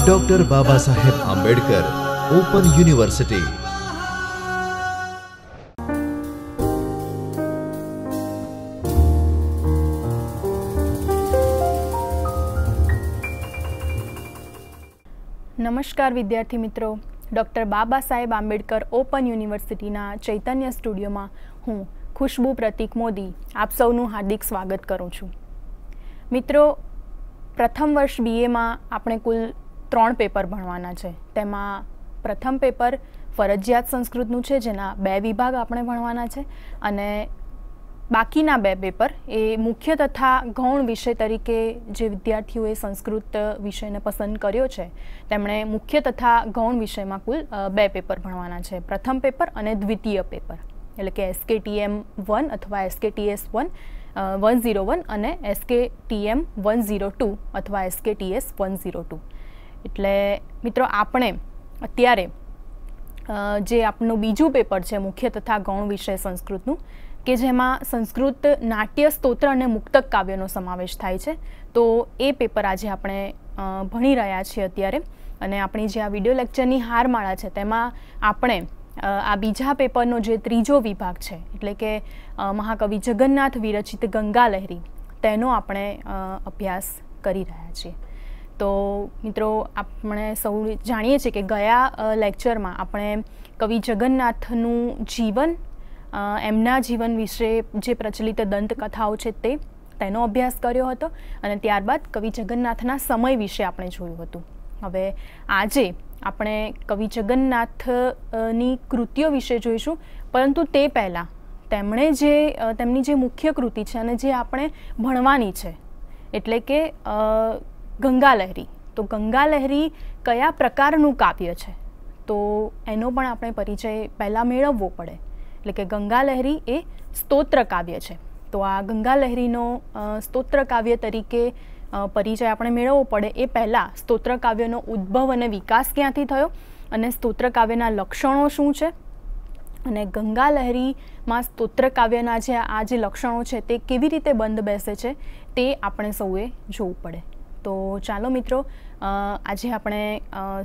doctor બાબા સાહેબ Ambedkar open university નમસ્કાર વિદ્યાર્થી મિત્રો ડૉક્ટર બાબા સાહેબ આંબેડકર ઓપન યુનિવર્સિટીના ચૈતન્ય સ્ટુડિયોમાં હું ખુશ્બુ પ્રતિક મોદી આપ સૌનું હાર્દિક સ્વાગત કરું છું મિત્રો પ્રથમ વર્ષ બીએમાં આપણે કુલ ત્રણ પેપર ભણવાના છે તેમાં પ્રથમ પેપર ફરજિયાત સંસ્કૃતનું છે જેના બે વિભાગ આપણે ભણવાના છે અને બાકીના બે પેપર એ મુખ્ય તથા ગૌણ વિષય તરીકે જે વિદ્યાર્થીઓએ સંસ્કૃત વિષયને પસંદ કર્યો છે તેમણે મુખ્ય તથા ગૌણ વિષયમાં કુલ બે પેપર ભણવાના છે પ્રથમ પેપર અને દ્વિતીય પેપર એટલે કે એસકેટીએમ વન અથવા SKTS one one zero one અને એસકેટીએમ વન ઝીરો ટુ અથવા એસકેટીએસ વન ઝીરો ટુ એટલે મિત્રો આપણે અત્યારે જે આપણું બીજું પેપર છે મુખ્ય તથા ગૌણ વિષય સંસ્કૃતનું કે જેમાં સંસ્કૃત નાટ્ય સ્તોત્ર અને મુક્તક કાવ્યનો સમાવેશ થાય છે તો એ પેપર આજે આપણે ભણી રહ્યા છીએ અત્યારે અને આપણી જે આ વિડીયો લેક્ચરની હારમાળા છે તેમાં આપણે આ બીજા પેપરનો જે ત્રીજો વિભાગ છે એટલે કે મહાકવિ જગન્નાથ વિરચિત ગંગા લહેરી તેનો આપણે અભ્યાસ કરી રહ્યા છીએ તો મિત્રો આપણે સૌ જાણીએ છીએ કે ગયા લેક્ચરમાં આપણે કવિ જગન્નાથનું જીવન એમના જીવન વિશે જે પ્રચલિત દંતકથાઓ છે તે તેનો અભ્યાસ કર્યો હતો અને ત્યારબાદ કવિ જગન્નાથના સમય વિશે આપણે જોયું હતું હવે આજે આપણે કવિ જગન્નાથની કૃતિઓ વિશે જોઈશું પરંતુ તે પહેલાં તેમણે જે તેમની જે મુખ્ય કૃતિ છે અને જે આપણે ભણવાની છે એટલે કે ગંગાલહેરી તો ગંગાલહેરી કયા પ્રકારનું કાવ્ય છે તો એનો પણ આપણે પરિચય પહેલાં મેળવવો પડે એટલે કે ગંગાલહેરી એ સ્તોત્ર કાવ્ય છે તો આ ગંગાલહેરીનો સ્તોત્ર કાવ્ય તરીકે પરિચય આપણે મેળવવો પડે એ પહેલાં સ્તોત્ર કાવ્યનો ઉદ્ભવ અને વિકાસ ક્યાંથી થયો અને સ્તોત્ર કાવ્યના લક્ષણો શું છે અને ગંગા લહેરીમાં સ્તોત્ર કાવ્યના જે આ જે લક્ષણો છે તે કેવી રીતે બંધ બેસે છે તે આપણે સૌએ જોવું પડે તો ચાલો મિત્રો આજે આપણે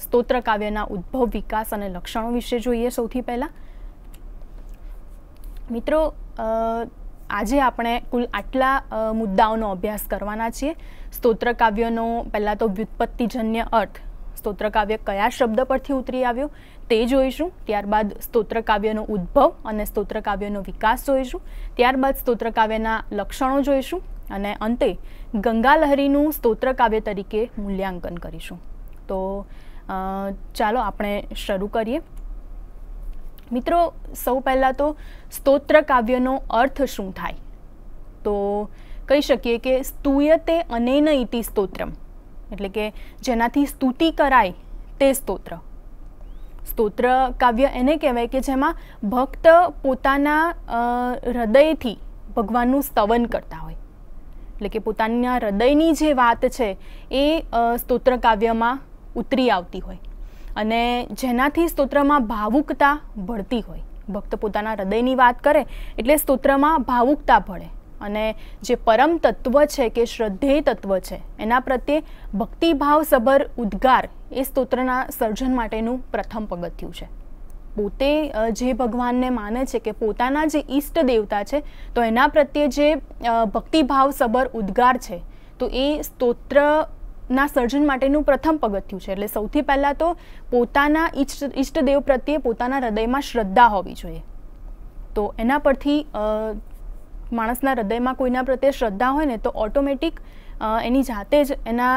સ્તોત્ર કાવ્યના ઉદ્ભવ વિકાસ અને લક્ષણો વિશે જોઈએ સૌથી પહેલાં મિત્રો આજે આપણે કુલ આટલા મુદ્દાઓનો અભ્યાસ કરવાના છીએ સ્તોત્ર કાવ્યનો પહેલાં તો વ્યુત્પત્તિજન્ય અર્થ સ્તોત્ર કાવ્ય કયા શબ્દ પરથી ઉતરી આવ્યો તે જોઈશું ત્યારબાદ સ્તોત્ર કાવ્યનો ઉદ્ભવ અને સ્તોત્ર કાવ્યનો વિકાસ જોઈશું ત્યારબાદ સ્તોત્ર કાવ્યના લક્ષણો જોઈશું અને અંતે ગંગા લહેરીનું સ્તોત્ર કાવ્ય તરીકે મૂલ્યાંકન કરીશું તો ચાલો આપણે શરૂ કરીએ મિત્રો સૌ પહેલાં તો સ્તોત્ર કાવ્યનો અર્થ શું થાય તો કહી શકીએ કે સ્તુયતે અનેન ઇતિ સ્તોત્રમ એટલે કે જેનાથી સ્તુતિ કરાય તે સ્તોત્ર સ્તોત્ર કાવ્ય એને કહેવાય કે જેમાં ભક્ત પોતાના હૃદયથી ભગવાનનું સ્તવન કરતા હોય એટલે કે પોતાના હૃદયની જે વાત છે એ સ્તોત્ર કાવ્યમાં ઉતરી આવતી હોય અને જેનાથી સ્તોત્રમાં ભાવુકતા ભળતી હોય ભક્ત પોતાના હૃદયની વાત કરે એટલે સ્તોત્રમાં ભાવુકતા ભળે અને જે પરમ તત્વ છે કે શ્રદ્ધેય તત્વ છે એના પ્રત્યે ભક્તિભાવસભર ઉદ્ગાર એ સ્તોત્રના સર્જન માટેનું પ્રથમ પગથિયું છે પોતે જે ભગવાનને માને છે કે પોતાના જે ઈષ્ટ દેવતા છે તો એના પ્રત્યે જે ભક્તિભાવ સબર ઉદ્ગાર છે તો એ સ્તોત્ર ના સર્જન માટેનું પ્રથમ પગથિયું છે એટલે સૌથી પહેલાં તો પોતાના ઈષ્ટ ઈષ્ટદેવ પ્રત્યે પોતાના હૃદયમાં શ્રદ્ધા હોવી જોઈએ તો એના પરથી માણસના હૃદયમાં કોઈના પ્રત્યે શ્રદ્ધા હોય ને તો ઓટોમેટિક એની જાતે જ એના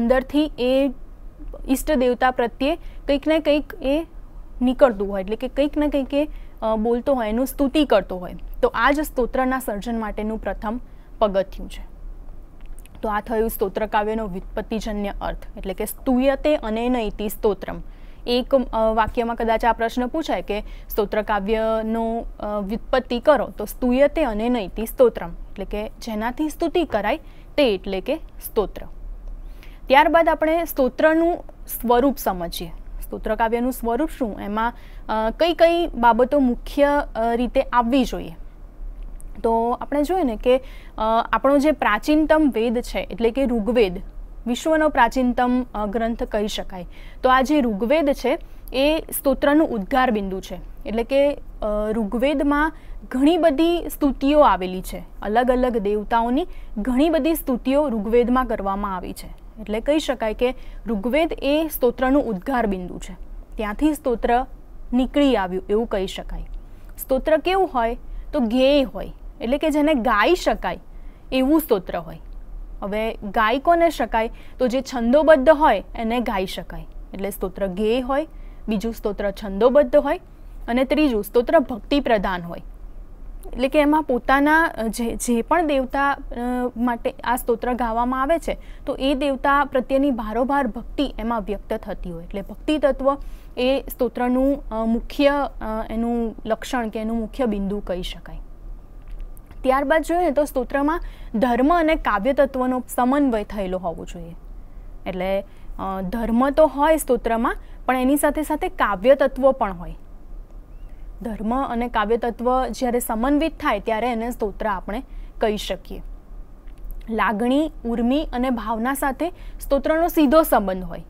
અંદરથી એ ઈષ્ટ દેવતા પ્રત્યે કંઈક ને કંઈક એ નીકળતું હોય એટલે કે કંઈક ને કંઈક એ બોલતો હોય એનું સ્તુતિ કરતો હોય તો આ જ સ્તોત્રના સર્જન માટેનું પ્રથમ પગથિયું છે તો આ થયું સ્તોત્ર કાવ્યનો વ્યુત્પત્તિજન્ય અર્થ એટલે કે સ્તુયતે અને નૈતિ સ્તોત્રમ એક વાક્યમાં કદાચ આ પ્રશ્ન પૂછાય કે સ્તોત્રકાવ્યનો કાવ્યનો વ્યુત્પત્તિ કરો તો સ્તુયતે અને નૈતિ સ્તોત્રમ એટલે કે જેનાથી સ્તુતિ કરાય તે એટલે કે સ્તોત્ર ત્યારબાદ આપણે સ્તોત્રનું સ્વરૂપ સમજીએ સ્તોત્ર કાવ્યનું સ્વરૂપ શું એમાં કઈ કઈ બાબતો મુખ્ય રીતે આવવી જોઈએ તો આપણે જોઈએ ને કે આપણો જે પ્રાચીનતમ વેદ છે એટલે કે ઋગ્વેદ વિશ્વનો પ્રાચીનતમ ગ્રંથ કહી શકાય તો આ જે ઋગ્વેદ છે એ સ્તોત્રનું ઉદ્ગાર બિંદુ છે એટલે કે ઋગ્વેદમાં ઘણી બધી સ્તુતિઓ આવેલી છે અલગ અલગ દેવતાઓની ઘણી બધી સ્તુતિઓ ઋગ્વેદમાં કરવામાં આવી છે એટલે કહી શકાય કે ઋગ્વેદ એ સ્તોત્રનું ઉદ્ગાર બિંદુ છે ત્યાંથી સ્તોત્ર નીકળી આવ્યું એવું કહી શકાય સ્તોત્ર કેવું હોય તો ગેય હોય એટલે કે જેને ગાઈ શકાય એવું સ્તોત્ર હોય હવે ગાય કોને શકાય તો જે છંદોબદ્ધ હોય એને ગાઈ શકાય એટલે સ્તોત્ર ગેય હોય બીજું સ્તોત્ર છંદોબદ્ધ હોય અને ત્રીજું સ્તોત્ર ભક્તિ પ્રધાન હોય એટલે કે એમાં પોતાના જે જે પણ દેવતા માટે આ સ્તોત્ર ગાવામાં આવે છે તો એ દેવતા પ્રત્યેની ભારોભાર ભક્તિ એમાં વ્યક્ત થતી હોય એટલે ભક્તિ તત્વ એ સ્તોત્રનું મુખ્ય એનું લક્ષણ કે એનું મુખ્ય બિંદુ કહી શકાય ત્યારબાદ જોઈએ તો સ્તોત્રમાં ધર્મ અને કાવ્ય તત્વનો સમન્વય થયેલો હોવો જોઈએ એટલે ધર્મ તો હોય સ્તોત્રમાં પણ એની સાથે સાથે કાવ્ય તત્વ પણ હોય ધર્મ અને કાવ્યતત્વ જ્યારે સમન્વિત થાય ત્યારે એને સ્તોત્ર આપણે કહી શકીએ લાગણી ઉર્મી અને ભાવના સાથે સ્તોત્રનો સીધો સંબંધ હોય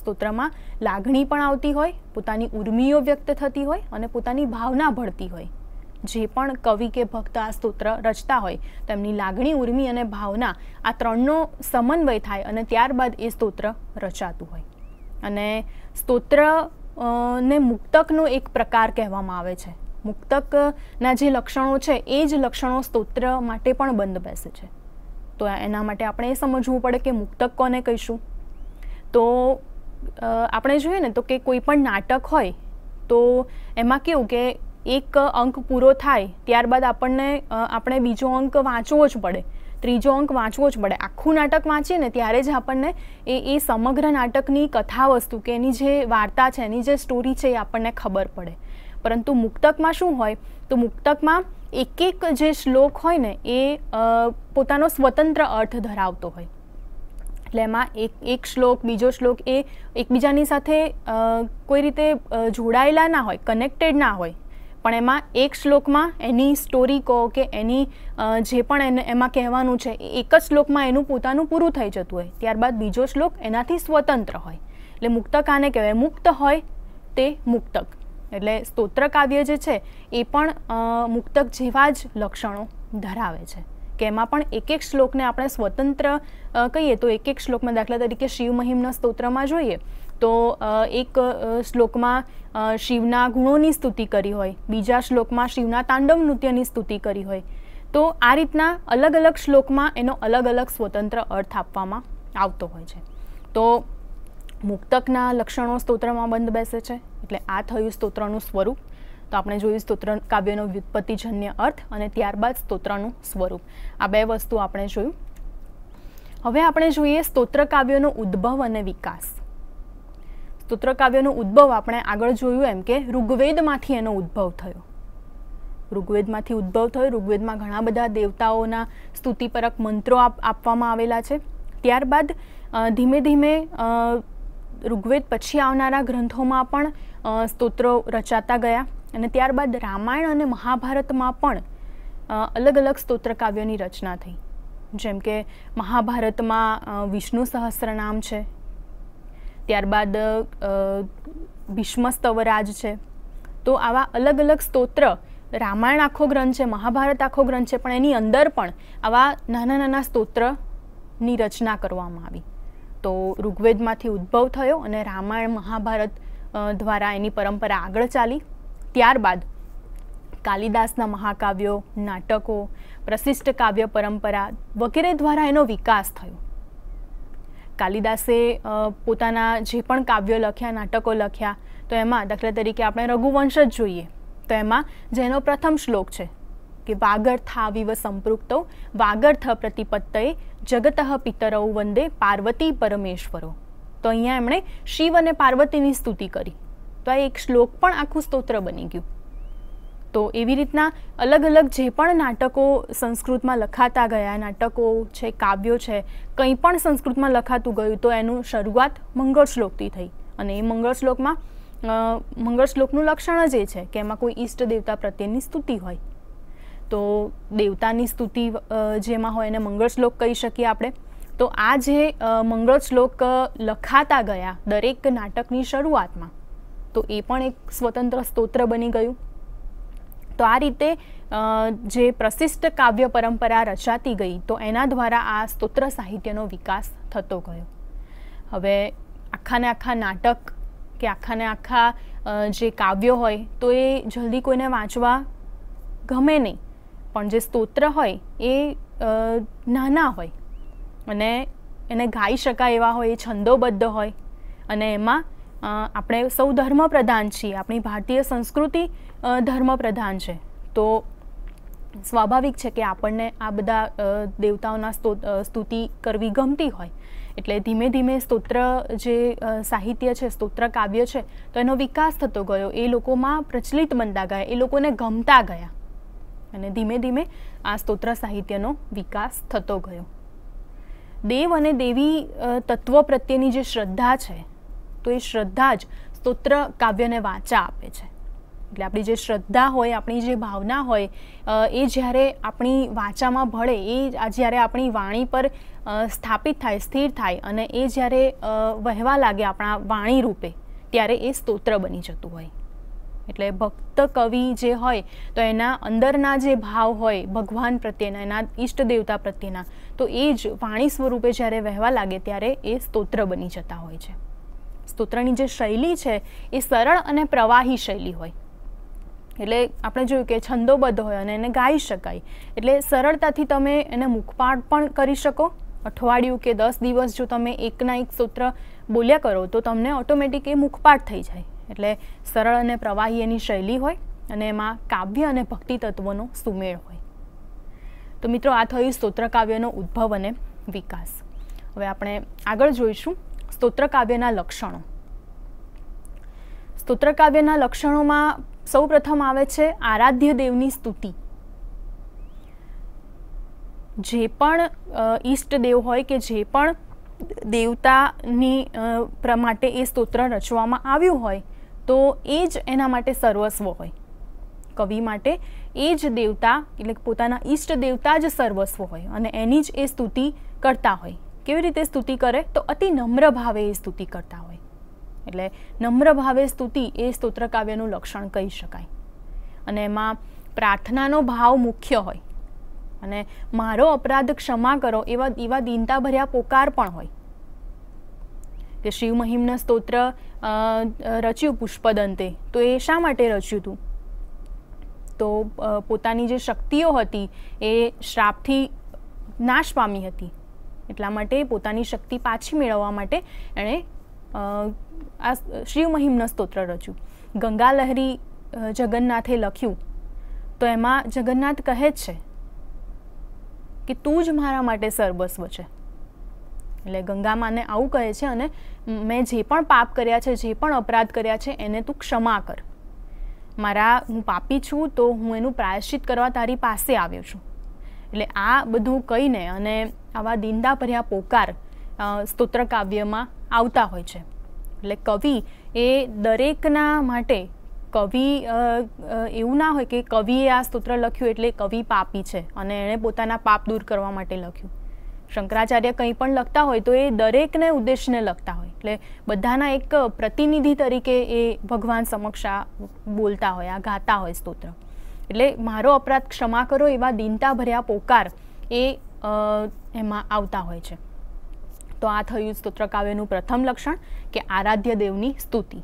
સ્તોત્રમાં લાગણી પણ આવતી હોય પોતાની ઉર્મિઓ વ્યક્ત થતી હોય અને પોતાની ભાવના ભળતી હોય જે પણ કવિ કે ભક્ત આ સ્તોત્ર રચતા હોય તેમની લાગણી ઉર્મી અને ભાવના આ ત્રણનો સમન્વય થાય અને ત્યારબાદ એ સ્તોત્ર રચાતું હોય અને સ્તોત્ર ને મુક્તકનો એક પ્રકાર કહેવામાં આવે છે મુક્તકના જે લક્ષણો છે એ જ લક્ષણો સ્તોત્ર માટે પણ બંધ બેસે છે તો એના માટે આપણે એ સમજવું પડે કે મુક્તક કોને કહીશું તો આપણે જોઈએ ને તો કે કોઈ પણ નાટક હોય તો એમાં કેવું કે એક અંક પૂરો થાય ત્યારબાદ આપણને આપણે બીજો અંક વાંચવો જ પડે ત્રીજો અંક વાંચવો જ પડે આખું નાટક વાંચીએ ને ત્યારે જ આપણને એ એ સમગ્ર નાટકની કથા વસ્તુ કે એની જે વાર્તા છે એની જે સ્ટોરી છે એ આપણને ખબર પડે પરંતુ મુક્તકમાં શું હોય તો મુક્તકમાં એક એક જે શ્લોક હોય ને એ પોતાનો સ્વતંત્ર અર્થ ધરાવતો હોય એટલે એમાં એક એક શ્લોક બીજો શ્લોક એ એકબીજાની સાથે કોઈ રીતે જોડાયેલા ના હોય કનેક્ટેડ ના હોય પણ એમાં એક શ્લોકમાં એની સ્ટોરી કહો કે એની જે પણ એને એમાં કહેવાનું છે એ એક જ શ્લોકમાં એનું પોતાનું પૂરું થઈ જતું હોય ત્યારબાદ બીજો શ્લોક એનાથી સ્વતંત્ર હોય એટલે મુક્તક આને કહેવાય મુક્ત હોય તે મુક્તક એટલે સ્તોત્ર કાવ્ય જે છે એ પણ મુક્તક જેવા જ લક્ષણો ધરાવે છે કે એમાં પણ એક એક શ્લોકને આપણે સ્વતંત્ર કહીએ તો એક એક શ્લોકમાં દાખલા તરીકે શિવ મહિમના સ્તોત્રમાં જોઈએ તો એક શ્લોકમાં શિવના ગુણોની સ્તુતિ કરી હોય બીજા શ્લોકમાં શિવના તાંડવ નૃત્યની સ્તુતિ કરી હોય તો આ રીતના અલગ અલગ શ્લોકમાં એનો અલગ અલગ સ્વતંત્ર અર્થ આપવામાં આવતો હોય છે તો મુક્તકના લક્ષણો સ્તોત્રમાં બંધ બેસે છે એટલે આ થયું સ્તોત્રનું સ્વરૂપ તો આપણે જોયું સ્તોત્ર કાવ્યનો વ્યુત્પત્તિજન્ય અર્થ અને ત્યારબાદ સ્તોત્રનું સ્વરૂપ આ બે વસ્તુ આપણે જોયું હવે આપણે જોઈએ સ્તોત્ર કાવ્યનો ઉદ્ભવ અને વિકાસ સ્તોત્રકાવ્યનો ઉદ્ભવ આપણે આગળ જોયું એમ કે ઋગ્વેદમાંથી એનો ઉદ્ભવ થયો ઋગ્વેદમાંથી ઉદ્ભવ થયો ઋગ્વેદમાં ઘણા બધા દેવતાઓના સ્તુતિપરક મંત્રો આપવામાં આવેલા છે ત્યારબાદ ધીમે ધીમે ઋગ્વેદ પછી આવનારા ગ્રંથોમાં પણ સ્તોત્રો રચાતા ગયા અને ત્યારબાદ રામાયણ અને મહાભારતમાં પણ અલગ અલગ સ્તોત્રકાવ્યોની રચના થઈ જેમ કે મહાભારતમાં વિષ્ણુ સહસ્રનામ છે ત્યારબાદ ભીષ્મસ્તવરાજ છે તો આવા અલગ અલગ સ્તોત્ર રામાયણ આખો ગ્રંથ છે મહાભારત આખો ગ્રંથ છે પણ એની અંદર પણ આવા નાના નાના સ્તોત્રની રચના કરવામાં આવી તો ઋગ્વેદમાંથી ઉદ્ભવ થયો અને રામાયણ મહાભારત દ્વારા એની પરંપરા આગળ ચાલી ત્યારબાદ કાલિદાસના મહાકાવ્યો નાટકો પ્રશિષ્ટ કાવ્ય પરંપરા વગેરે દ્વારા એનો વિકાસ થયો કાલિદાસે પોતાના જે પણ કાવ્યો લખ્યા નાટકો લખ્યા તો એમાં દાખલા તરીકે આપણે રઘુવંશ જ જોઈએ તો એમાં જેનો પ્રથમ શ્લોક છે કે વાગર્થાવિવ સંપૃક્તો વાગર્થ પ્રતિપત્તએ જગતઃ પિતરૌ વંદે પાર્વતી પરમેશ્વરો તો અહીંયા એમણે શિવ અને પાર્વતીની સ્તુતિ કરી તો આ એક શ્લોક પણ આખું સ્તોત્ર બની ગયું તો એવી રીતના અલગ અલગ જે પણ નાટકો સંસ્કૃતમાં લખાતા ગયા નાટકો છે કાવ્યો છે કંઈ પણ સંસ્કૃતમાં લખાતું ગયું તો એનું શરૂઆત મંગળ શ્લોકથી થઈ અને એ મંગળ શ્લોકમાં મંગળ શ્લોકનું લક્ષણ જ એ છે કે એમાં કોઈ ઈષ્ટ દેવતા પ્રત્યેની સ્તુતિ હોય તો દેવતાની સ્તુતિ જેમાં હોય એને મંગળશ્લોક કહી શકીએ આપણે તો આ જે મંગળ શ્લોક લખાતા ગયા દરેક નાટકની શરૂઆતમાં તો એ પણ એક સ્વતંત્ર સ્તોત્ર બની ગયું તો આ રીતે જે પ્રશિષ્ટ કાવ્ય પરંપરા રચાતી ગઈ તો એના દ્વારા આ સ્તોત્ર સાહિત્યનો વિકાસ થતો ગયો હવે આખાને આખા નાટક કે આખાને આખા જે કાવ્યો હોય તો એ જલ્દી કોઈને વાંચવા ગમે નહીં પણ જે સ્તોત્ર હોય એ નાના હોય અને એને ગાઈ શકાય એવા હોય એ છંદોબદ્ધ હોય અને એમાં આપણે સૌ ધર્મ પ્રધાન છીએ આપણી ભારતીય સંસ્કૃતિ ધર્મ પ્રધાન છે તો સ્વાભાવિક છે કે આપણને આ બધા દેવતાઓના સ્તુતિ કરવી ગમતી હોય એટલે ધીમે ધીમે સ્તોત્ર જે સાહિત્ય છે સ્તોત્ર કાવ્ય છે તો એનો વિકાસ થતો ગયો એ લોકોમાં પ્રચલિત બનતા ગયા એ લોકોને ગમતા ગયા અને ધીમે ધીમે આ સ્તોત્ર સાહિત્યનો વિકાસ થતો ગયો દેવ અને દેવી તત્વ પ્રત્યેની જે શ્રદ્ધા છે એ શ્રદ્ધા જ સ્તોત્ર કાવ્યને વાંચા આપે છે એટલે આપણી જે શ્રદ્ધા હોય આપણી જે ભાવના હોય એ જ્યારે આપણી વાંચામાં ભળે એ જ્યારે આપણી વાણી પર સ્થાપિત થાય સ્થિર થાય અને એ જ્યારે વહેવા લાગે આપણા વાણી રૂપે ત્યારે એ સ્તોત્ર બની જતું હોય એટલે ભક્ત કવિ જે હોય તો એના અંદરના જે ભાવ હોય ભગવાન પ્રત્યેના એના ઈષ્ટ દેવતા પ્રત્યેના તો એ જ વાણી સ્વરૂપે જ્યારે વહેવા લાગે ત્યારે એ સ્તોત્ર બની જતા હોય છે સ્તોત્રની જે શૈલી છે એ સરળ અને પ્રવાહી શૈલી હોય એટલે આપણે જોયું કે છંદોબદ્ધ હોય અને એને ગાઈ શકાય એટલે સરળતાથી તમે એને મુખપાઠ પણ કરી શકો અઠવાડિયું કે દસ દિવસ જો તમે એકના એક સૂત્ર બોલ્યા કરો તો તમને ઓટોમેટિક એ મુખપાઠ થઈ જાય એટલે સરળ અને પ્રવાહી એની શૈલી હોય અને એમાં કાવ્ય અને ભક્તિ તત્વોનો સુમેળ હોય તો મિત્રો આ થયું સ્તોત્ર કાવ્યનો ઉદ્ભવ અને વિકાસ હવે આપણે આગળ જોઈશું સ્તોત્રકાવ્યના લક્ષણો સ્તોત્રકાવ્યના લક્ષણોમાં સૌપ્રથમ આવે છે આરાધ્ય દેવની સ્તુતિ જે પણ દેવ હોય કે જે પણ દેવતાની માટે એ સ્તોત્ર રચવામાં આવ્યું હોય તો એ જ એના માટે સર્વસ્વ હોય કવિ માટે એ જ દેવતા એટલે પોતાના ઈષ્ટ દેવતા જ સર્વસ્વ હોય અને એની જ એ સ્તુતિ કરતા હોય કેવી રીતે સ્તુતિ કરે તો અતિ નમ્ર ભાવે એ સ્તુતિ કરતા હોય એટલે નમ્ર ભાવે સ્તુતિ એ સ્તોત્ર કાવ્યનું લક્ષણ કહી શકાય અને એમાં પ્રાર્થનાનો ભાવ મુખ્ય હોય અને મારો અપરાધ ક્ષમા કરો એવા એવા દીનતાભર્યા પોકાર પણ હોય કે શિવ મહિમના સ્તોત્ર રચ્યું પુષ્પદંતે તો એ શા માટે રચ્યું હતું તો પોતાની જે શક્તિઓ હતી એ શ્રાપથી નાશ પામી હતી એટલા માટે પોતાની શક્તિ પાછી મેળવવા માટે એણે આ શિવ મહિમ્ન સ્તોત્ર રચ્યું ગંગા લહેરી જગન્નાથે લખ્યું તો એમાં જગન્નાથ કહે છે કે તું જ મારા માટે સરબસ્વ છે એટલે ગંગામાને આવું કહે છે અને મેં જે પણ પાપ કર્યા છે જે પણ અપરાધ કર્યા છે એને તું ક્ષમા કર મારા હું પાપી છું તો હું એનું પ્રાયશ્ચિત કરવા તારી પાસે આવ્યો છું એટલે આ બધું કહીને અને આવા દિંદાભર્યા પોકાર સ્તોત્ર કાવ્યમાં આવતા હોય છે એટલે કવિ એ દરેકના માટે કવિ એવું ના હોય કે કવિએ આ સ્તોત્ર લખ્યું એટલે કવિ પાપી છે અને એણે પોતાના પાપ દૂર કરવા માટે લખ્યું શંકરાચાર્ય કંઈ પણ લખતા હોય તો એ દરેકને ઉદ્દેશને લખતા હોય એટલે બધાના એક પ્રતિનિધિ તરીકે એ ભગવાન સમક્ષ આ બોલતા હોય આ ગાતા હોય સ્તોત્ર એટલે મારો અપરાધ ક્ષમા કરો એવા દિનતા પોકાર એ એમાં આવતા હોય છે તો આ થયું સ્તોત્રકાવ્યનું પ્રથમ લક્ષણ કે આરાધ્ય દેવની સ્તુતિ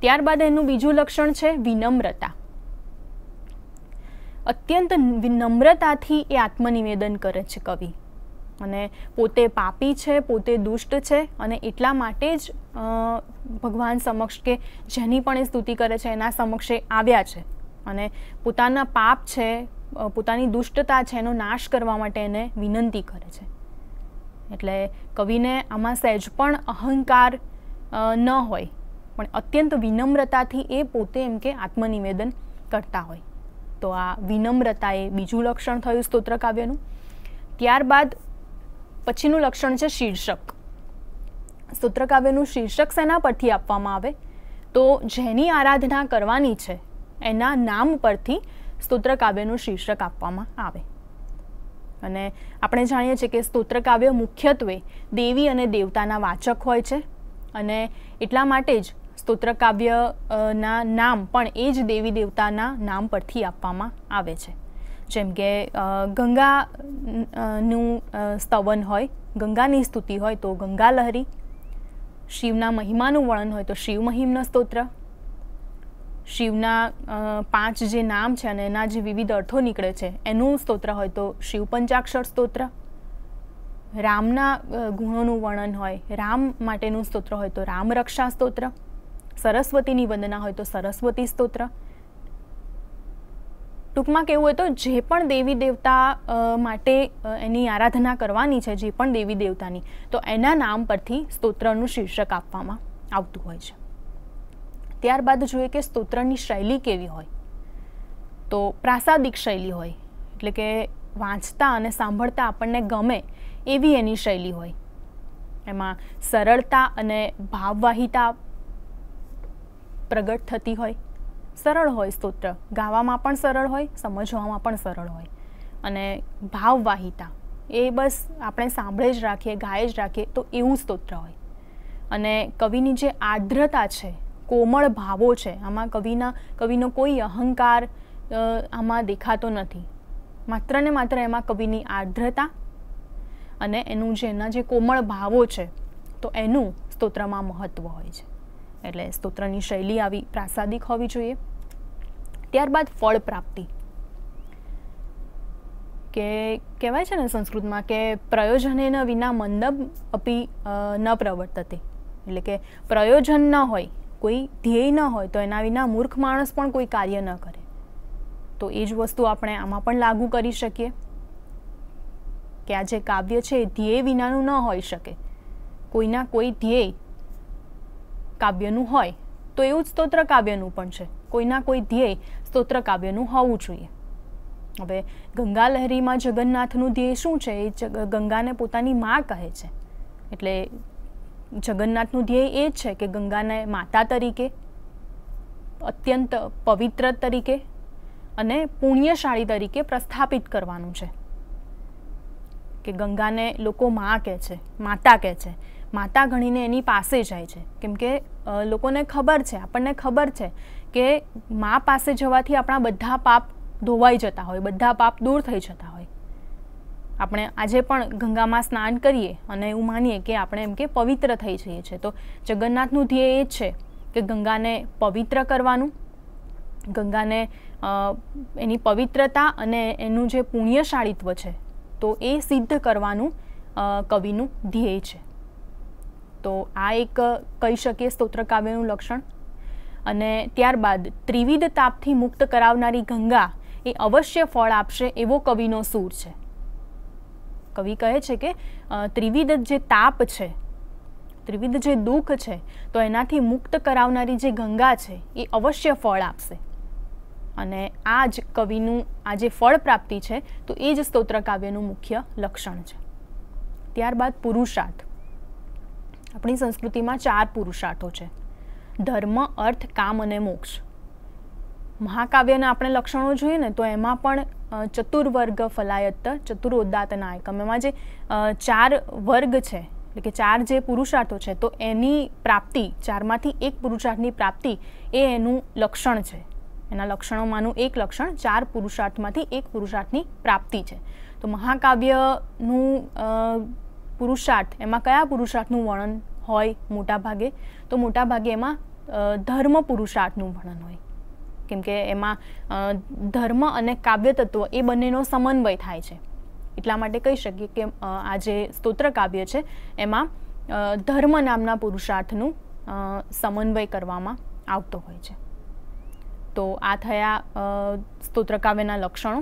ત્યારબાદ એનું બીજું લક્ષણ છે વિનમ્રતા અત્યંત વિનમ્રતાથી એ આત્મનિવેદન કરે છે કવિ અને પોતે પાપી છે પોતે દુષ્ટ છે અને એટલા માટે જ ભગવાન સમક્ષ કે જેની પણ એ સ્તુતિ કરે છે એના સમક્ષે આવ્યા છે અને પોતાના પાપ છે પોતાની દુષ્ટતા છે એનો નાશ કરવા માટે એને વિનંતી કરે છે એટલે કવિને આમાં સહેજ પણ અહંકાર ન હોય પણ અત્યંત વિનમ્રતાથી એ પોતે એમ કે આત્મનિવેદન કરતા હોય તો આ વિનમ્રતા એ બીજું લક્ષણ થયું સ્તોત્ર કાવ્યનું ત્યારબાદ પછીનું લક્ષણ છે શીર્ષક સ્તોત્ર કાવ્યનું શીર્ષક શેના પરથી આપવામાં આવે તો જેની આરાધના કરવાની છે એના નામ પરથી સ્તોત્રકાવ્યનું શીર્ષક આપવામાં આવે અને આપણે જાણીએ છીએ કે સ્તોત્ર કાવ્ય મુખ્યત્વે દેવી અને દેવતાના વાચક હોય છે અને એટલા માટે જ સ્તોત્રકાવ્યના નામ પણ એ જ દેવી દેવતાના નામ પરથી આપવામાં આવે છે જેમ કે ગંગા નું સ્તવન હોય ગંગાની સ્તુતિ હોય તો ગંગાલહરી શિવના મહિમાનું વર્ણન હોય તો શિવ મહિમનો સ્તોત્ર શિવના પાંચ જે નામ છે અને એના જે વિવિધ અર્થો નીકળે છે એનું સ્તોત્ર હોય તો શિવ પંચાક્ષર સ્તોત્ર રામના ગુણોનું વર્ણન હોય રામ માટેનું સ્તોત્ર હોય તો રામ રક્ષા સ્તોત્ર સરસ્વતીની વંદના હોય તો સરસ્વતી સ્તોત્ર ટૂંકમાં કેવું હોય તો જે પણ દેવી દેવતા માટે એની આરાધના કરવાની છે જે પણ દેવી દેવતાની તો એના નામ પરથી સ્તોત્રનું શીર્ષક આપવામાં આવતું હોય છે ત્યારબાદ જોઈએ કે સ્તોત્રની શૈલી કેવી હોય તો પ્રાસાદિક શૈલી હોય એટલે કે વાંચતા અને સાંભળતા આપણને ગમે એવી એની શૈલી હોય એમાં સરળતા અને ભાવવાહિતા પ્રગટ થતી હોય સરળ હોય સ્તોત્ર ગાવામાં પણ સરળ હોય સમજવામાં પણ સરળ હોય અને ભાવવાહિતા એ બસ આપણે સાંભળે જ રાખીએ ગાય જ રાખીએ તો એવું સ્તોત્ર હોય અને કવિની જે આર્દ્રતા છે કોમળ ભાવો છે આમાં કવિના કવિનો કોઈ અહંકાર આમાં દેખાતો નથી માત્ર ને માત્ર એમાં કવિની આર્દ્રતા અને એનું જે એના જે કોમળ ભાવો છે તો એનું સ્તોત્રમાં મહત્ત્વ હોય છે એટલે સ્તોત્રની શૈલી આવી પ્રાસાદિક હોવી જોઈએ ત્યારબાદ ફળ પ્રાપ્તિ કે કહેવાય છે ને સંસ્કૃતમાં કે પ્રયોજનેન વિના મંદબ અપી ન પ્રવર્તતે એટલે કે પ્રયોજન ન હોય કોઈ ધ્યેય ન હોય તો એના વિના મૂર્ખ માણસ પણ કોઈ કાર્ય ન કરે તો એ જ વસ્તુ આપણે આમાં પણ લાગુ કરી શકીએ કે આ જે કાવ્ય છે એ ધ્યેય વિનાનું ન હોઈ શકે કોઈના કોઈ ધ્યેય કાવ્યનું હોય તો એવું જ સ્તોત્ર કાવ્યનું પણ છે કોઈના કોઈ ધ્યેય સ્તોત્ર કાવ્યનું હોવું જોઈએ હવે ગંગા લહેરીમાં જગન્નાથનું ધ્યેય શું છે એ ગંગાને પોતાની મા કહે છે એટલે જગન્નાથનું ધ્યેય એ છે કે ગંગાને માતા તરીકે અત્યંત પવિત્ર તરીકે અને પુણ્યશાળી તરીકે પ્રસ્થાપિત કરવાનું છે કે ગંગાને લોકો મા કહે છે માતા કહે છે માતા ગણીને એની પાસે જાય છે કેમ કે લોકોને ખબર છે આપણને ખબર છે કે મા પાસે જવાથી આપણા બધા પાપ ધોવાઈ જતા હોય બધા પાપ દૂર થઈ જતા હોય આપણે આજે પણ ગંગામાં સ્નાન કરીએ અને એવું માનીએ કે આપણે એમ કે પવિત્ર થઈ જઈએ છીએ તો જગન્નાથનું ધ્યેય એ છે કે ગંગાને પવિત્ર કરવાનું ગંગાને એની પવિત્રતા અને એનું જે પુણ્યશાળિત્વ છે તો એ સિદ્ધ કરવાનું કવિનું ધ્યેય છે તો આ એક કહી શકીએ સ્તોત્રકાવ્યનું લક્ષણ અને ત્યારબાદ ત્રિવિધ તાપથી મુક્ત કરાવનારી ગંગા એ અવશ્ય ફળ આપશે એવો કવિનો સૂર છે કવિ કહે છે કે ત્રિવિધ જે તાપ છે ત્રિવિધ જે દુઃખ છે તો એનાથી મુક્ત કરાવનારી જે ગંગા છે એ અવશ્ય ફળ આપશે અને આ જ કવિનું આ જે ફળ પ્રાપ્તિ છે તો એ જ સ્તોત્ર કાવ્યનું મુખ્ય લક્ષણ છે ત્યારબાદ પુરુષાર્થ આપણી સંસ્કૃતિમાં ચાર પુરુષાર્થો છે ધર્મ અર્થ કામ અને મોક્ષ મહાકાવ્યના આપણે લક્ષણો જોઈએ ને તો એમાં પણ ચતુર્વર્ગ ફલાયત્ત ચતુરોદાત નાયકમ એમાં જે ચાર વર્ગ છે એટલે કે ચાર જે પુરુષાર્થો છે તો એની પ્રાપ્તિ ચારમાંથી એક પુરુષાર્થની પ્રાપ્તિ એ એનું લક્ષણ છે એના લક્ષણોમાંનું એક લક્ષણ ચાર પુરુષાર્થમાંથી એક પુરુષાર્થની પ્રાપ્તિ છે તો મહાકાવ્યનું પુરુષાર્થ એમાં કયા પુરુષાર્થનું વર્ણન હોય મોટાભાગે તો મોટાભાગે એમાં ધર્મ પુરુષાર્થનું વર્ણન હોય કેમકે એમાં ધર્મ અને કાવ્ય તત્વ એ બંનેનો સમન્વય થાય છે એટલા માટે કહી શકીએ કે આ જે સ્તોત્ર કાવ્ય છે એમાં ધર્મ નામના પુરુષાર્થનું સમન્વય કરવામાં આવતો હોય છે તો આ થયા સ્તોત્ર કાવ્યના લક્ષણો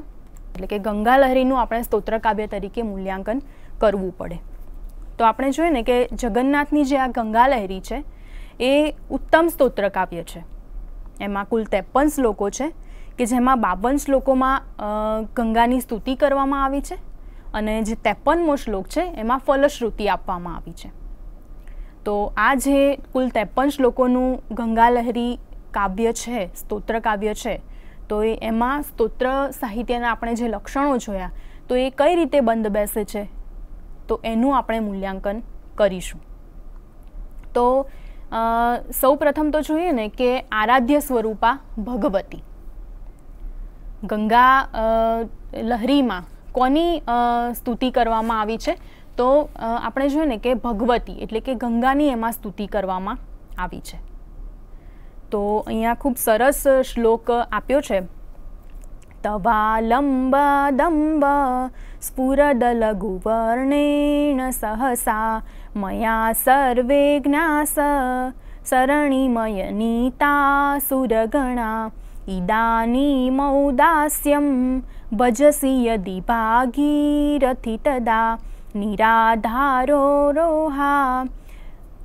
એટલે કે ગંગા આપણે સ્તોત્ર કાવ્ય તરીકે મૂલ્યાંકન કરવું પડે તો આપણે જોઈએ ને કે જગન્નાથની જે આ ગંગાલહેરી છે એ ઉત્તમ સ્તોત્ર કાવ્ય છે એમાં કુલ ત્રેપન શ્લોકો છે કે જેમાં બાવન શ્લોકોમાં ગંગાની સ્તુતિ કરવામાં આવી છે અને જે ત્રેપનમો શ્લોક છે એમાં ફલશ્રુતિ આપવામાં આવી છે તો આ જે કુલ ત્રેપન શ્લોકોનું ગંગા લહેરી કાવ્ય છે સ્તોત્ર કાવ્ય છે તો એમાં સ્તોત્ર સાહિત્યના આપણે જે લક્ષણો જોયા તો એ કઈ રીતે બંધ બેસે છે તો એનું આપણે મૂલ્યાંકન કરીશું તો સૌ પ્રથમ તો જોઈએ ને કે આરાધ્ય સ્વરૂપા ભગવતી ગંગા લહેરીમાં કોની સ્તુતિ કરવામાં આવી છે તો આપણે જોઈએ ને કે ભગવતી એટલે કે ગંગાની એમાં સ્તુતિ કરવામાં આવી છે તો અહીંયા ખૂબ સરસ શ્લોક આપ્યો છે તવાલંબદંબ સ્ફુરદલઘુવર્ણેણ સહસા મયા સર્વે જ્ઞાસ સરણીમયનીતા સુરગણા ઇદાનીમૌદાસ્યમ ભજસી યદિ ભાગીરથી તદા નિરાધારો રોહા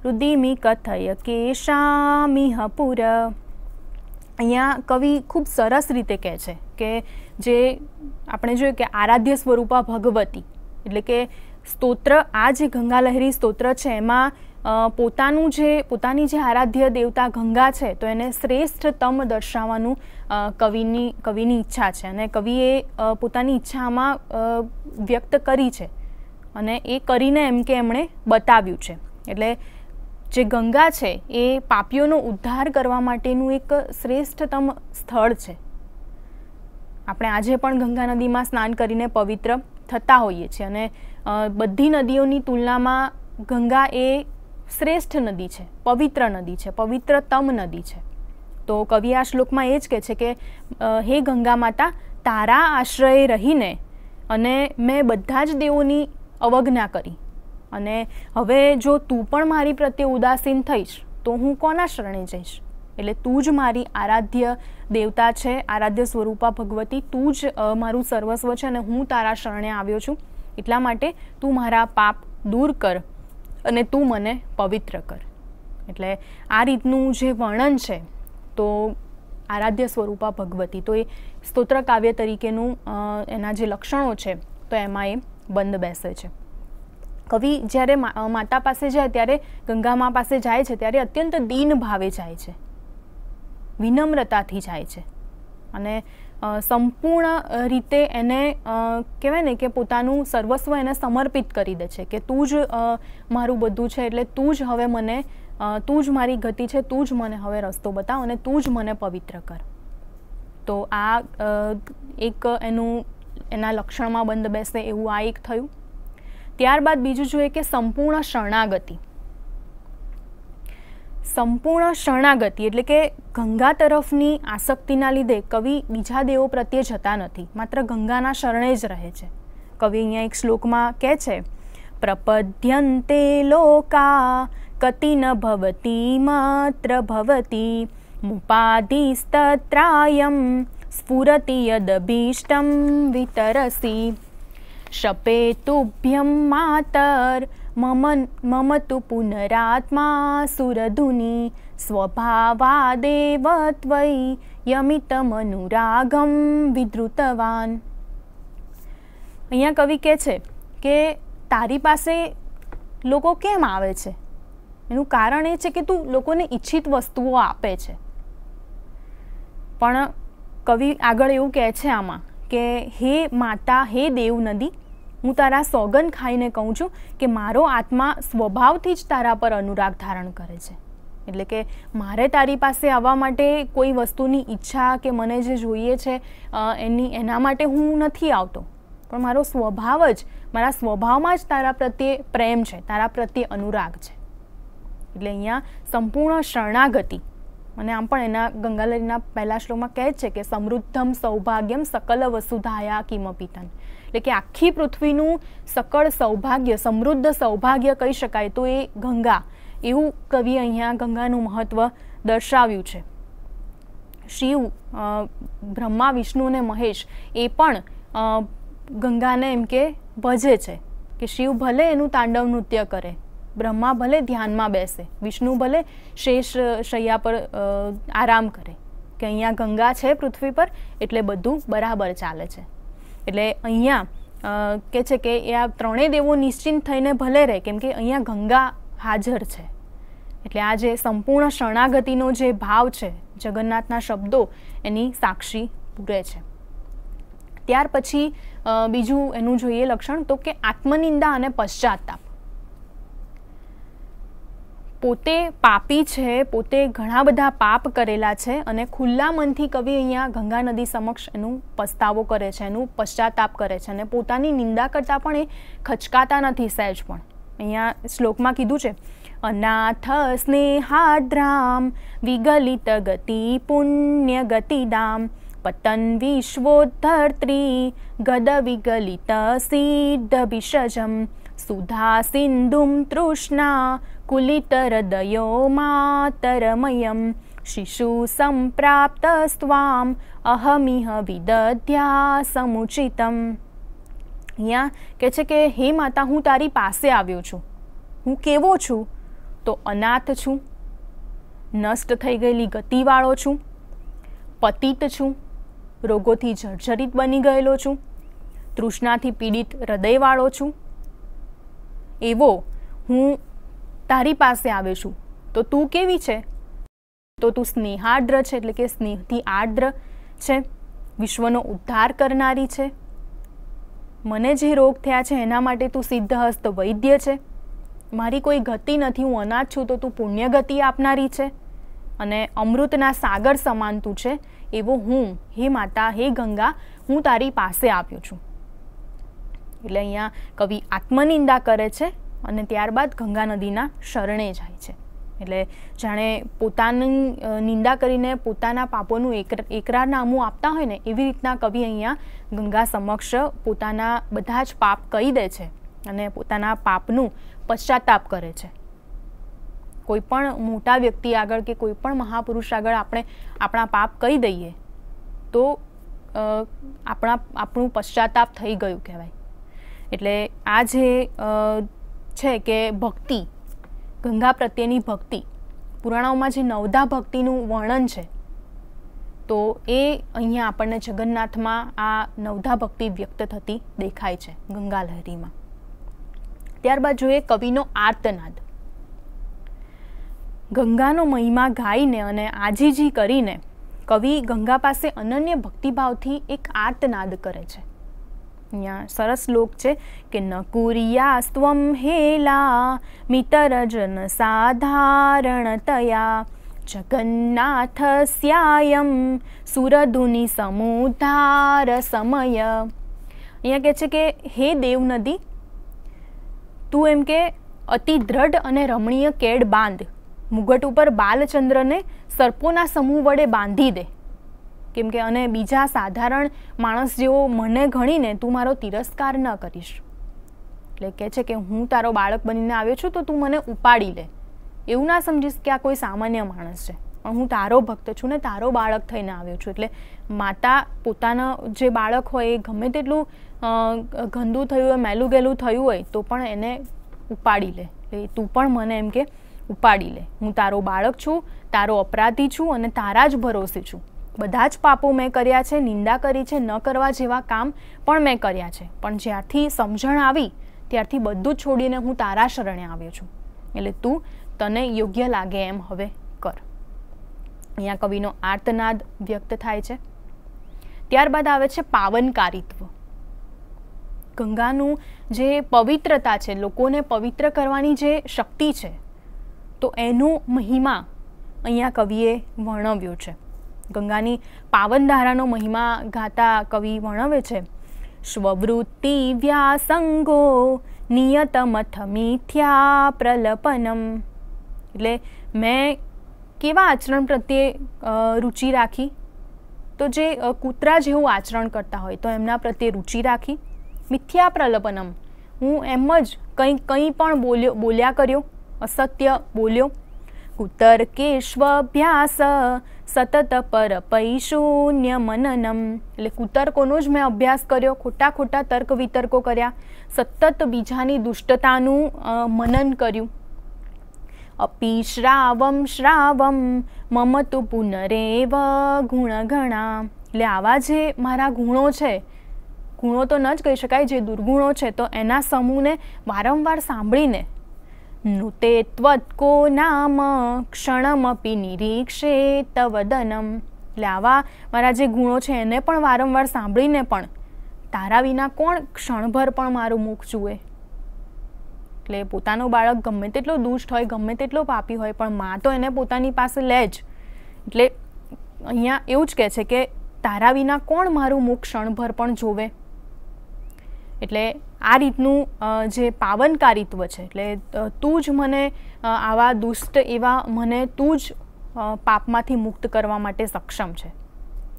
રુદિમી કથય કેશામિહ પુર અહીંયા કવિ ખૂબ સરસ રીતે કહે છે કે જે આપણે જોયું કે આરાધ્ય સ્વરૂપા ભગવતી એટલે કે સ્તોત્ર આ જે ગંગાલહેરી સ્તોત્ર છે એમાં પોતાનું જે પોતાની જે આરાધ્ય દેવતા ગંગા છે તો એને શ્રેષ્ઠતમ દર્શાવવાનું કવિની કવિની ઈચ્છા છે અને કવિએ પોતાની ઈચ્છામાં વ્યક્ત કરી છે અને એ કરીને એમ કે એમણે બતાવ્યું છે એટલે જે ગંગા છે એ પાપીઓનો ઉદ્ધાર કરવા માટેનું એક શ્રેષ્ઠતમ સ્થળ છે આપણે આજે પણ ગંગા નદીમાં સ્નાન કરીને પવિત્ર થતા હોઈએ છીએ અને બધી નદીઓની તુલનામાં ગંગા એ શ્રેષ્ઠ નદી છે પવિત્ર નદી છે પવિત્રતમ નદી છે તો કવિ આ શ્લોકમાં એ જ કહે છે કે હે ગંગા માતા તારા આશ્રયે રહીને અને મેં બધા જ દેવોની અવજ્ઞા કરી અને હવે જો તું પણ મારી પ્રત્યે ઉદાસીન થઈશ તો હું કોના શરણે જઈશ એટલે તું જ મારી આરાધ્ય દેવતા છે આરાધ્ય સ્વરૂપા ભગવતી તું જ મારું સર્વસ્વ છે અને હું તારા શરણે આવ્યો છું એટલા માટે તું મારા પાપ દૂર કર અને તું મને પવિત્ર કર એટલે આ રીતનું જે વર્ણન છે તો આરાધ્ય સ્વરૂપા ભગવતી તો એ સ્તોત્ર કાવ્ય તરીકેનું એના જે લક્ષણો છે તો એમાં એ બંધ બેસે છે કવિ જ્યારે માતા પાસે જાય ત્યારે ગંગામા પાસે જાય છે ત્યારે અત્યંત દીન ભાવે જાય છે વિનમ્રતાથી જાય છે અને સંપૂર્ણ રીતે એને કહેવાય ને કે પોતાનું સર્વસ્વ એને સમર્પિત કરી દે છે કે તું જ મારું બધું છે એટલે તું જ હવે મને તું જ મારી ગતિ છે તું જ મને હવે રસ્તો બતાવ અને તું જ મને પવિત્ર કર તો આ એક એનું એના લક્ષણમાં બંધ બેસે એવું આ એક થયું ત્યારબાદ બીજું જોઈએ કે સંપૂર્ણ શરણાગતિ સંપૂર્ણ શરણાગતિ એટલે કે ગંગા તરફની આસક્તિના લીધે કવિ બીજા દેવો પ્રત્યે જતા નથી માત્ર ગંગાના શરણે જ રહે છે કવિ અહીંયા એક શ્લોકમાં કહે છે પ્રપદ્યન્તે લોકા કતિ ન ભવતી માત્ર ભવતી મુપાધિસ્તત્રાયમ સ્ફુરતિ યદભીષ્ટમ વિતરસી શપે તુભ્યમ માતર મમ મમ તુ પુનરાત્મા સુરધુની સ્વભાવા સ્વભાવાદેવત્વયી યમિતમનુરાગમ વિદ્રુતવાન અહીંયા કવિ કહે છે કે તારી પાસે લોકો કેમ આવે છે એનું કારણ એ છે કે તું લોકોને ઈચ્છિત વસ્તુઓ આપે છે પણ કવિ આગળ એવું કહે છે આમાં કે હે માતા હે દેવ નદી હું તારા સોગન ખાઈને કહું છું કે મારો આત્મા સ્વભાવથી જ તારા પર અનુરાગ ધારણ કરે છે એટલે કે મારે તારી પાસે આવવા માટે કોઈ વસ્તુની ઈચ્છા કે મને જે જોઈએ છે એની એના માટે હું નથી આવતો પણ મારો સ્વભાવ જ મારા સ્વભાવમાં જ તારા પ્રત્યે પ્રેમ છે તારા પ્રત્યે અનુરાગ છે એટલે અહીંયા સંપૂર્ણ શરણાગતિ અને આમ પણ એના ગંગાલરીના પહેલા શ્લોમાં કહે છે કે સમૃદ્ધમ સૌભાગ્યમ સકલ વસુધાયા કિમપિતન એટલે કે આખી પૃથ્વીનું સકળ સૌભાગ્ય સમૃદ્ધ સૌભાગ્ય કહી શકાય તો એ ગંગા એવું કવિ અહીંયા ગંગાનું મહત્ત્વ દર્શાવ્યું છે શિવ બ્રહ્મા વિષ્ણુ અને મહેશ એ પણ ગંગાને એમ કે ભજે છે કે શિવ ભલે એનું તાંડવ નૃત્ય કરે બ્રહ્મા ભલે ધ્યાનમાં બેસે વિષ્ણુ ભલે શેષ શૈયા પર આરામ કરે કે અહીંયા ગંગા છે પૃથ્વી પર એટલે બધું બરાબર ચાલે છે એટલે અહીંયા કે છે કે એ આ ત્રણેય દેવો નિશ્ચિંત થઈને ભલે રહે કેમ કે અહીંયા ગંગા હાજર છે એટલે આ જે સંપૂર્ણ શરણાગતિનો જે ભાવ છે જગન્નાથના શબ્દો એની સાક્ષી પૂરે છે ત્યાર પછી બીજું એનું જોઈએ લક્ષણ તો કે આત્મનિંદા અને પશ્ચાતાપ પોતે પાપી છે પોતે ઘણા બધા પાપ કરેલા છે અને ખુલ્લા મનથી કવિ અહીંયા ગંગા નદી સમક્ષ એનું પસ્તાવો કરે છે એનું પશ્ચાતાપ કરે છે અને પોતાની નિંદા કરતાં પણ એ ખચકાતા નથી સહેજ પણ અહીંયા શ્લોકમાં કીધું છે અનાથ સ્નેહાદ્રામ વિગલિત ગતિ પુણ્ય ગતિદામ પતન વિશ્વોધર્ત્રી ગદ વિગલિત સિદ્ધ વિષજમ સુધા સિંધુમ તૃષ્ણા માતરમયમ શિશુ સંપ્રાપ્ત शिशुसम्प्राप्तस्त्वाम् અહમિહ વિદધ્યા સમુચિતમ અહીંયા કહે છે કે હે માતા હું તારી પાસે આવ્યો છું હું કેવો છું તો અનાથ છું નષ્ટ થઈ ગયેલી ગતિવાળો છું પતિત છું રોગોથી જર્જરિત બની ગયેલો છું તૃષ્ણાથી પીડિત હૃદયવાળો છું એવો હું તારી પાસે આવે છું તો તું કેવી છે તો તું સ્નેહાર્દ્ર છે એટલે કે સ્નેહથી આર્દ્ર છે વિશ્વનો ઉદ્ધાર કરનારી છે મને જે રોગ થયા છે એના માટે તું સિદ્ધહસ્ત વૈદ્ય છે મારી કોઈ ગતિ નથી હું અનાજ છું તો તું પુણ્ય ગતિ આપનારી છે અને અમૃતના સાગર સમાન તું છે એવો હું હે માતા હે ગંગા હું તારી પાસે આવ્યો છું એટલે અહીંયા કવિ આત્મનિંદા કરે છે અને ત્યારબાદ ગંગા નદીના શરણે જાય છે એટલે જાણે પોતાની નિંદા કરીને પોતાના પાપોનું એકરારનામું આપતા હોય ને એવી રીતના કવિ અહીંયા ગંગા સમક્ષ પોતાના બધા જ પાપ કહી દે છે અને પોતાના પાપનું પશ્ચાતાપ કરે છે કોઈ પણ મોટા વ્યક્તિ આગળ કે કોઈ પણ મહાપુરુષ આગળ આપણે આપણા પાપ કહી દઈએ તો આપણા આપણું પશ્ચાતાપ થઈ ગયું કહેવાય એટલે આ જે છે કે ભક્તિ ગંગા પ્રત્યેની ભક્તિ પુરાણોમાં જે નવદા ભક્તિનું વર્ણન છે તો એ અહીંયા આપણને જગન્નાથમાં આ નવધા ભક્તિ વ્યક્ત થતી દેખાય છે ગંગા લહેરીમાં ત્યારબાદ જોઈએ કવિનો આર્તનાદ ગંગાનો મહિમા ગાઈને અને આજીજી કરીને કવિ ગંગા પાસે અનન્ય ભક્તિભાવથી એક આર્તનાદ કરે છે અહીંયા સરસ શ્લોક છે કે ન હેલા મિતરજન સાધારણતયા સ્યાયમ સુરધુની સમુધાર સમય અહીંયા કે છે કે હે દેવ નદી તું એમ કે અતિ દ્રઢ અને રમણીય કેડ બાંધ મુગટ ઉપર બાલચંદ્રને સર્પોના સમૂહ વડે બાંધી દે કેમ કે અને બીજા સાધારણ માણસ જેવો મને ગણીને તું મારો તિરસ્કાર ન કરીશ એટલે કહે છે કે હું તારો બાળક બનીને આવ્યો છું તો તું મને ઉપાડી લે એવું ના સમજીશ કે આ કોઈ સામાન્ય માણસ છે પણ હું તારો ભક્ત છું ને તારો બાળક થઈને આવ્યો છું એટલે માતા પોતાના જે બાળક હોય એ ગમે તેટલું ગંદુ થયું હોય મેલું ગેલું થયું હોય તો પણ એને ઉપાડી લે એટલે તું પણ મને એમ કે ઉપાડી લે હું તારો બાળક છું તારો અપરાધી છું અને તારા જ ભરોસે છું બધા જ પાપો મેં કર્યા છે નિંદા કરી છે ન કરવા જેવા કામ પણ મેં કર્યા છે પણ જ્યારથી સમજણ આવી ત્યારથી બધું જ છોડીને હું તારા શરણે આવ્યો છું એટલે તું તને યોગ્ય લાગે એમ હવે કર અહીંયા કવિનો આર્તનાદ વ્યક્ત થાય છે ત્યારબાદ આવે છે પાવનકારિત્વ ગંગાનું જે પવિત્રતા છે લોકોને પવિત્ર કરવાની જે શક્તિ છે તો એનો મહિમા અહીંયા કવિએ વર્ણવ્યો છે ગંગાની પાવન ધારાનો મહિમા ગાતા કવિ વર્ણવે છે સ્વવૃત્તિ વ્યાસંગો નિયત મથ મિથ્યા પ્રલપનમ એટલે મેં કેવા આચરણ પ્રત્યે રુચિ રાખી તો જે કૂતરા જેવું આચરણ કરતા હોય તો એમના પ્રત્યે રુચિ રાખી મિથ્યા પ્રલપનમ હું એમ જ કંઈ કંઈ પણ બોલ્યો બોલ્યા કર્યો અસત્ય બોલ્યો કુતર્કેશ્વભ્યાસ સતત પર પૈ મનનમ એટલે કુતર્કોનો જ મેં અભ્યાસ કર્યો ખોટા ખોટા તર્ક વિતર્કો કર્યા સતત બીજાની દુષ્ટતાનું મનન કર્યું અપી શ્રાવમ શ્રાવમ મમ તુ પુનરેવ ગુણ ગણા એટલે આવા જે મારા ગુણો છે ગુણો તો ન જ કહી શકાય જે દુર્ગુણો છે તો એના સમૂહને વારંવાર સાંભળીને नुते ત્વત્કો નામ ક્ષણમપી નિરીક્ષે તવદનમ એટલે આવા મારા જે ગુણો છે એને પણ વારંવાર સાંભળીને પણ તારા વિના કોણ ક્ષણભર પણ મારું મુખ જુએ એટલે પોતાનો બાળક ગમે તેટલો દુષ્ટ હોય ગમે તેટલો પાપી હોય પણ મા તો એને પોતાની પાસે લે જ એટલે અહીંયા એવું જ કહે છે કે તારા વિના કોણ મારું મુખ ક્ષણભર પણ જોવે એટલે આ રીતનું જે પાવનકારિત્વ છે એટલે તું જ મને આવા દુષ્ટ એવા મને તું જ પાપમાંથી મુક્ત કરવા માટે સક્ષમ છે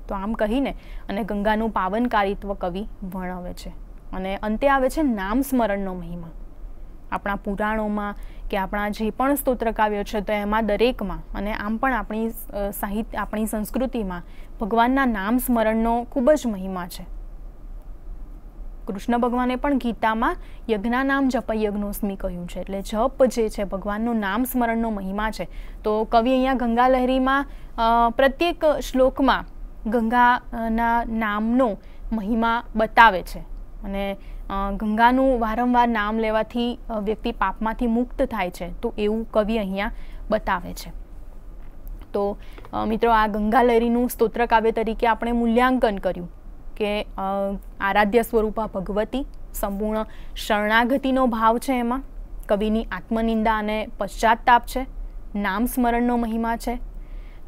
તો આમ કહીને અને ગંગાનું પાવનકારિત્વ કવિ વર્ણવે છે અને અંતે આવે છે નામ સ્મરણનો મહિમા આપણા પુરાણોમાં કે આપણા જે પણ સ્તોત્ર કાવ્યો છે તો એમાં દરેકમાં અને આમ પણ આપણી સાહિત્ય આપણી સંસ્કૃતિમાં ભગવાનના નામ સ્મરણનો ખૂબ જ મહિમા છે કૃષ્ણ ભગવાને પણ ગીતામાં યજ્ઞા નામ જપ યજ્ઞોસ્મી કહ્યું છે એટલે જપ જે છે ભગવાનનું નામ સ્મરણનો મહિમા છે તો કવિ અહીંયા ગંગા લહેરીમાં પ્રત્યેક શ્લોકમાં ગંગાના નામનો મહિમા બતાવે છે અને ગંગાનું વારંવાર નામ લેવાથી વ્યક્તિ પાપમાંથી મુક્ત થાય છે તો એવું કવિ અહીંયા બતાવે છે તો મિત્રો આ ગંગા લહેરીનું સ્તોત્ર કાવ્ય તરીકે આપણે મૂલ્યાંકન કર્યું કે આરાધ્ય સ્વરૂપા ભગવતી સંપૂર્ણ શરણાગતિનો ભાવ છે એમાં કવિની આત્મનિંદા અને પશ્ચાતાપ છે નામ સ્મરણનો મહિમા છે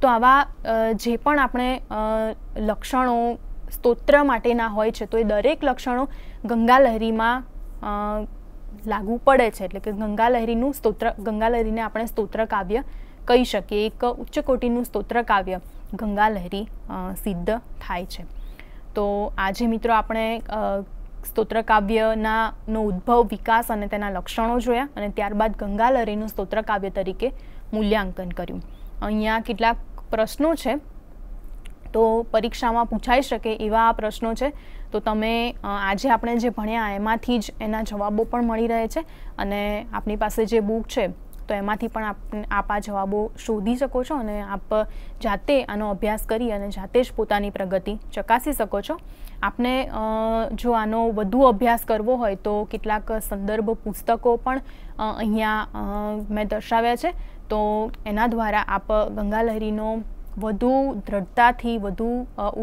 તો આવા જે પણ આપણે લક્ષણો સ્તોત્ર માટેના હોય છે તો એ દરેક લક્ષણો ગંગાલહેરીમાં લાગુ પડે છે એટલે કે ગંગાલહેરીનું લહેરીનું સ્તોત્ર ગંગા આપણે સ્તોત્ર કાવ્ય કહી શકીએ એક ઉચ્ચ કોટીનું સ્તોત્ર કાવ્ય ગંગાલહેરી સિદ્ધ થાય છે તો આજે મિત્રો આપણે સ્તોત્રકાવ્યનાનો ઉદ્ભવ વિકાસ અને તેના લક્ષણો જોયા અને ત્યારબાદ ગંગાલરીનું સ્તોત્રકાવ્ય તરીકે મૂલ્યાંકન કર્યું અહીંયા કેટલાક પ્રશ્નો છે તો પરીક્ષામાં પૂછાઈ શકે એવા પ્રશ્નો છે તો તમે આજે આપણે જે ભણ્યા એમાંથી જ એના જવાબો પણ મળી રહે છે અને આપણી પાસે જે બુક છે તો એમાંથી પણ આપ આપ આ જવાબો શોધી શકો છો અને આપ જાતે આનો અભ્યાસ કરી અને જાતે જ પોતાની પ્રગતિ ચકાસી શકો છો આપને જો આનો વધુ અભ્યાસ કરવો હોય તો કેટલાક સંદર્ભ પુસ્તકો પણ અહીંયા મેં દર્શાવ્યા છે તો એના દ્વારા આપ ગંગાલહેરીનો વધુ દ્રઢતાથી વધુ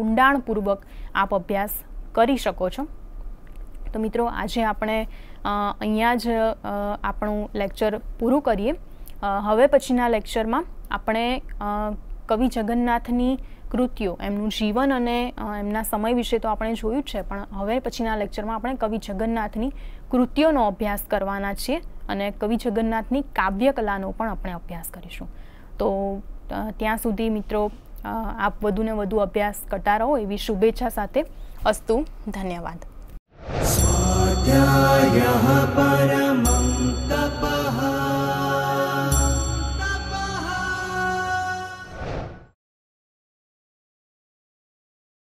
ઊંડાણપૂર્વક આપ અભ્યાસ કરી શકો છો તો મિત્રો આજે આપણે અહીંયા જ આપણું લેક્ચર પૂરું કરીએ હવે પછીના લેક્ચરમાં આપણે કવિ જગન્નાથની કૃતિઓ એમનું જીવન અને એમના સમય વિશે તો આપણે જોયું જ છે પણ હવે પછીના લેક્ચરમાં આપણે કવિ જગન્નાથની કૃતિઓનો અભ્યાસ કરવાના છીએ અને કવિ જગન્નાથની કાવ્યકલાનો પણ આપણે અભ્યાસ કરીશું તો ત્યાં સુધી મિત્રો આપ વધુને વધુ અભ્યાસ કરતા રહો એવી શુભેચ્છા સાથે અસ્તુ ધન્યવાદ परमं परमम्